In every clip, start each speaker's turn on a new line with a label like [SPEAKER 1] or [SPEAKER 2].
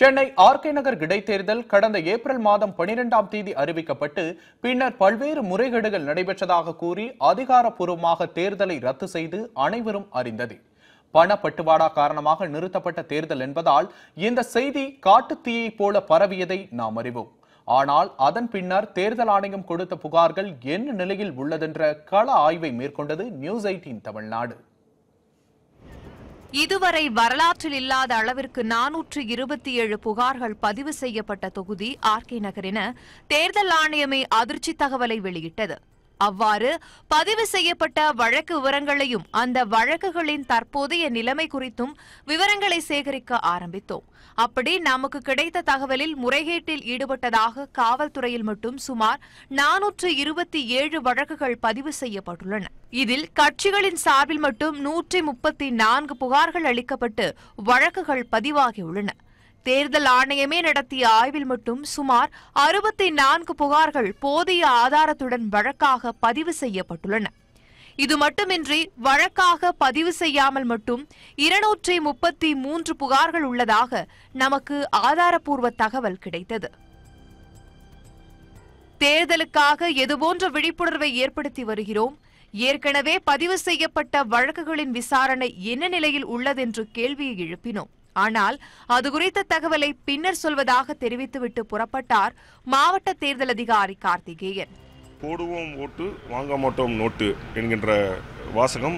[SPEAKER 1] Chennai RK நகர் இடைத்தேர்தல் கடந்த April மாதம் பனிரெண்டாம் தேதி அறிவிக்கப்பட்டு பின்னர் பல்வேறு முறைகேடுகள் நடைபெற்றதாக கூறி அதிகாரப்பூர்வமாக தேர்தலை ரத்து செய்து அனைவரும் அறிந்தது பணப்பட்டுவாடா காரணமாக நிறுத்தப்பட்ட தேர்தல் என்பதால் இந்த செய்தி காட்டுத்தீயைப் போல பரவியதை நாம் அறிவோம் ஆனால் அதன் பின்னர் தேர்தல் ஆணையம் கொடுத்த புகார்கள் என்ன நிலையில் உள்ளதென்ற கள ஆய்வை மேற்கொண்டது நியூஸ் எயிட்டீன் தமிழ்நாடு இதுவரை வரலாற்றில் இல்லாத அளவிற்கு நானூற்று இருபத்தி ஏழு புகார்கள் பதிவு செய்யப்பட்ட தொகுதி ஆர்கே நகர் என தேர்தல் ஆணையமே அதிர்ச்சி தகவலை வெளியிட்டது அவ்வாறு பதிவு செய்யப்பட்ட வழக்கு விவரங்களையும் அந்த வழக்குகளின் தற்போதைய நிலைமை குறித்தும் விவரங்களை சேகரிக்க ஆரம்பித்தோம் அப்படி நமக்கு கிடைத்த தகவலில் முறைகேட்டில் ஈடுபட்டதாக காவல்துறையில் மட்டும் சுமார் நானூற்று இருபத்தி ஏழு வழக்குகள் பதிவு செய்யப்பட்டுள்ளன இதில் கட்சிகளின் சார்பில் மட்டும் நூற்றி முப்பத்தி நான்கு புகார்கள் அளிக்கப்பட்டு வழக்குகள் பதிவாகியுள்ளன தேர்தல் ஆணையமே நடத்திய ஆய்வில் மட்டும் சுமார் அறுபத்தி நான்கு புகார்கள் போதிய ஆதாரத்துடன் வழக்காக பதிவு செய்யப்பட்டுள்ளன இது மட்டுமின்றி வழக்காக பதிவு செய்யாமல் மட்டும் இருநூற்றி முப்பத்தி மூன்று புகார்கள் உள்ளதாக நமக்கு ஆதாரப்பூர்வ தகவல் கிடைத்தது தேர்தலுக்காக எதுபோன்ற விழிப்புணர்வை ஏற்படுத்தி வருகிறோம் ஏற்கனவே பதிவு செய்யப்பட்ட வழக்குகளின் விசாரணை என்ன நிலையில் உள்ளதென்று கேள்வியை எழுப்பினோம் ஆனால் அது குறித்த தகவலை பின்னர் சொல்வதாக தெரிவித்துவிட்டு புறப்பட்டார் மாவட்ட தேர்தல் அதிகாரி கார்த்திகேயன் போடுவோம் ஓட்டு வாங்க மாட்டோம் நோட்டு என்கின்ற வாசகம்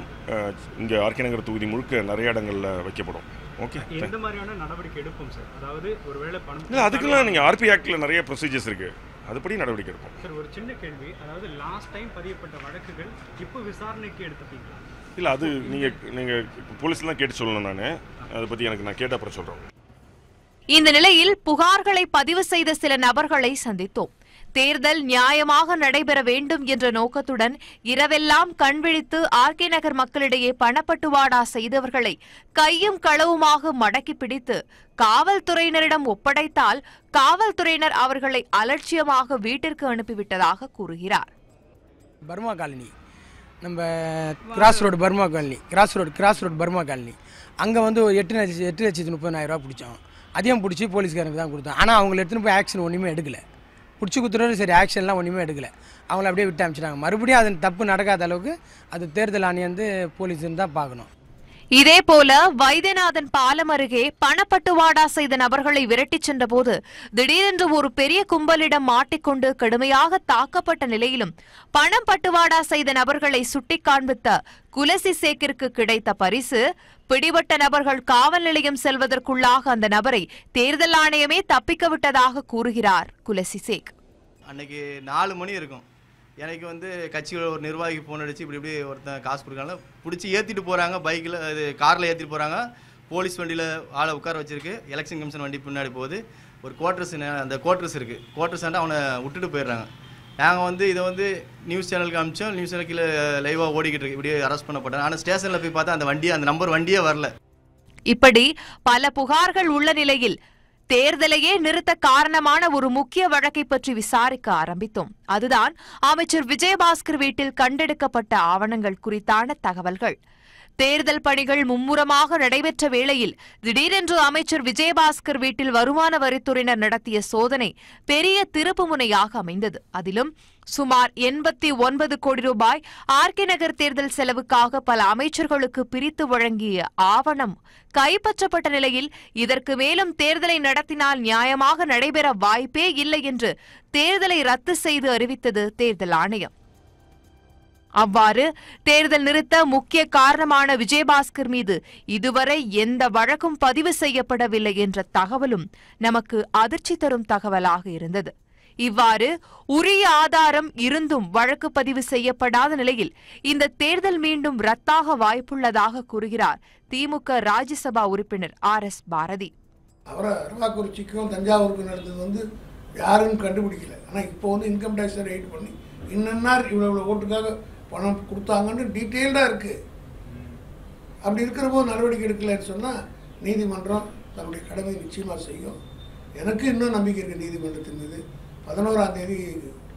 [SPEAKER 1] இங்கே ஆர்கே நகர் தொகுதி முழுக்க நிறைய இடங்களில் வைக்கப்படும் ஓகே எந்த மாதிரியான நடவடிக்கை எடுப்போம் சார் அதாவது ஒருவேளை பணம் இல்லை அதுக்கெல்லாம் நீங்கள் ஆர்பி ஆக்டில் நிறைய ப்ரொசீஜர்ஸ் இருக்குது அதுபடி நடவடிக்கை எடுப்போம் சார் ஒரு சின்ன கேள்வி அதாவது லாஸ்ட் டைம் பதியப்பட்ட வழக்குகள் இப்போ விசாரணைக்கு எடுத்துட்டீங்களா
[SPEAKER 2] இல்லை அது நீங்கள்
[SPEAKER 1] நீங்கள் போலீஸ்லாம் கேட்டு சொல்லணும் நான் அதை எனக்கு நான் கேட்ட அப்புறம் இந்த நிலையில் புகார்களை பதிவு செய்த சில நபர்களை சந்தித்தோம் தேர்தல் நியாயமாக நடைபெற வேண்டும் என்ற நோக்கத்துடன் இரவெல்லாம் கண்விழித்து ஆர்கே நகர் மக்களிடையே பணப்பட்டுவாடா செய்தவர்களை கையும் களவுமாக மடக்கி பிடித்து காவல்துறையினரிடம் ஒப்படைத்தால் காவல்துறையினர் அவர்களை அலட்சியமாக வீட்டிற்கு அனுப்பிவிட்டதாக கூறுகிறார் பர்மா காலனி நம்ம cross road Burma colony cross road cross road Burma colony அங்கே வந்து ஒரு எட்டு லட்சம் எட்டு லட்சத்து முப்பதாயிரரூவா பிடிச்சோம் அதையும் பிடிச்சி போலீஸ்காரனுக்கு தான் கொடுத்தோம் ஆனால் அவங்கள எடுத்துன்னு போய் ஆக்ஷன் ஒன்றுமே எடுக்கலை பிடிச்சி கொடுத்துட்டு சரி ஆக்ஷன்லாம் ஒன்றுமே எடுக்கலை அவங்கள அப்படியே விட்டு அமைச்சிட்டாங்க மறுபடியும் அது தப்பு நடக்காத அளவுக்கு அது தேர்தல் ஆணையம் வந்து போலீஸ்ன்னு தான் பார்க்கணும் இதேபோல வைத்தியநாதன் பாலம் அருகே பணப்பட்டுவாடா செய்த நபர்களை விரட்டிச் சென்றபோது திடீரென்று ஒரு பெரிய கும்பலிடம் மாட்டிக்கொண்டு கடுமையாக தாக்கப்பட்ட நிலையிலும் பணம் பட்டுவாடா செய்த நபர்களை சுட்டி காண்பித்த குலசி சேக்கிற்கு கிடைத்த பரிசு பிடிபட்ட நபர்கள் காவல் நிலையம் செல்வதற்குள்ளாக அந்த நபரை தேர்தல் ஆணையமே தப்பிக்க விட்டதாக கூறுகிறார் குலசி சேக் அன்னைக்கு நாலு மணி இருக்கும் எனக்கு வந்து கட்சியில் ஒரு நிர்வாகி ஃபோன் அடித்து இப்படி இப்படி ஒருத்தன் காசு கொடுக்காங்க பிடிச்சி ஏற்றிட்டு போகிறாங்க பைக்கில் இது காரில் ஏற்றிட்டு போகிறாங்க போலீஸ் வண்டியில் ஆளை உட்கார வச்சிருக்கு எலெக்ஷன் கமிஷன் வண்டி பின்னாடி போகுது ஒரு குவார்டர்ஸ் அந்த குவார்டர்ஸ் இருக்குது குவார்டர்ஸ் அவனை விட்டுட்டு போயிடுறாங்க நாங்கள் வந்து இதை வந்து நியூஸ் சேனலுக்கு அமிச்சோம் நியூஸ் சேனல் கீழே லைவாக ஓடிக்கிட்டு இருக்கு இப்படியே அரெஸ்ட் பண்ணப்பட்டேன் ஆனால் ஸ்டேஷனில் போய் பார்த்தா அந்த வண்டியை அந்த நம்பர் வண்டியே வரல இப்படி பல புகார்கள் உள்ள நிலையில் தேர்தலையே நிறுத்த காரணமான ஒரு முக்கிய வழக்கை பற்றி விசாரிக்க ஆரம்பித்தோம் அதுதான் அமைச்சர் விஜயபாஸ்கர் வீட்டில் கண்டெடுக்கப்பட்ட ஆவணங்கள் குறித்தான தகவல்கள் தேர்தல் பணிகள் மும்முரமாக நடைபெற்ற வேளையில் திடீரென்று அமைச்சர் விஜயபாஸ்கர் வீட்டில் வருமான வரித்துறையினர் நடத்திய சோதனை பெரிய திருப்பு முனையாக அமைந்தது அதிலும் சுமார் எண்பத்தி ஒன்பது கோடி ரூபாய் ஆர்கே நகர் தேர்தல் செலவுக்காக பல அமைச்சர்களுக்கு பிரித்து வழங்கிய ஆவணம் கைப்பற்றப்பட்ட நிலையில் இதற்கு மேலும் தேர்தலை நடத்தினால் நியாயமாக நடைபெற வாய்ப்பே இல்லை என்று தேர்தலை ரத்து செய்து அறிவித்தது தேர்தல் ஆணையம் அவ்வாறு தேர்தல் நிறுத்த முக்கிய காரணமான விஜயபாஸ்கர் மீது இதுவரை எந்த வழக்கும் பதிவு செய்யப்படவில்லை என்ற தகவலும் நமக்கு அதிர்ச்சி தரும் தகவலாக இருந்தது இவ்வாறு உரிய ஆதாரம் இருந்தும் வழக்கு பதிவு செய்யப்படாத நிலையில் இந்த தேர்தல் மீண்டும் ரத்தாக வாய்ப்புள்ளதாக கூறுகிறார் திமுக ராஜ்யசபா உறுப்பினர் ஆர் எஸ் பாரதி அவரை தஞ்சாவூருக்கும் நடந்தது வந்து யாரும் கண்டுபிடிக்கல ஆனால் இப்போ வந்து இன்கம் டேக்ஸை ரைட் பண்ணி இன்னன்னார் இவ்வளோ இவ்வளோ ஓட்டுக்காக பணம் கொடுத்தாங்கன்னு டீட்டெயில்டாக இருக்குது அப்படி இருக்கிற போது நடவடிக்கை எடுக்கலன்னு சொன்னால் நீதிமன்றம் தன்னுடைய கடமை நிச்சயமாக செய்யும் எனக்கு இன்னும் நம்பிக்கை இருக்குது நீதிமன்றத்தின் மீது பதினோராம் தேதி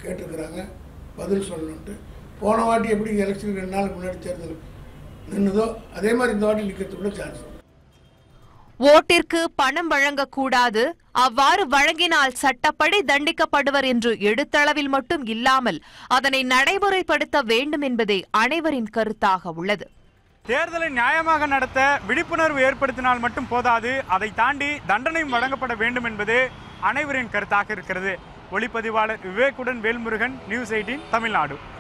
[SPEAKER 1] கேட்டிருக்கிறாங்க பதில் சொல்லணுன்ட்டு போன வாட்டி எப்படி எலெக்ஷன் ரெண்டு நாளுக்கு முன்னாடி தேர்தல் நின்றுதோ அதே மாதிரி இந்த வாட்டி நிற்கிறதுக்குள்ள சான்ஸ் ஓட்டிற்கு பணம் வழங்கக்கூடாது அவ்வாறு வழங்கினால் சட்டப்படி தண்டிக்கப்படுவர் என்று எடுத்தளவில் மட்டும் இல்லாமல் அதனை நடைமுறைப்படுத்த வேண்டும் என்பதே அனைவரின் கருத்தாக உள்ளது தேர்தலை நியாயமாக நடத்த விழிப்புணர்வு ஏற்படுத்தினால் மட்டும் போதாது அதை தாண்டி தண்டனையும் வழங்கப்பட வேண்டும் என்பது அனைவரின் கருத்தாக இருக்கிறது ஒளிப்பதிவாளர் விவேக்குடன் வேல்முருகன் நியூஸ் எயிட்டீன் தமிழ்நாடு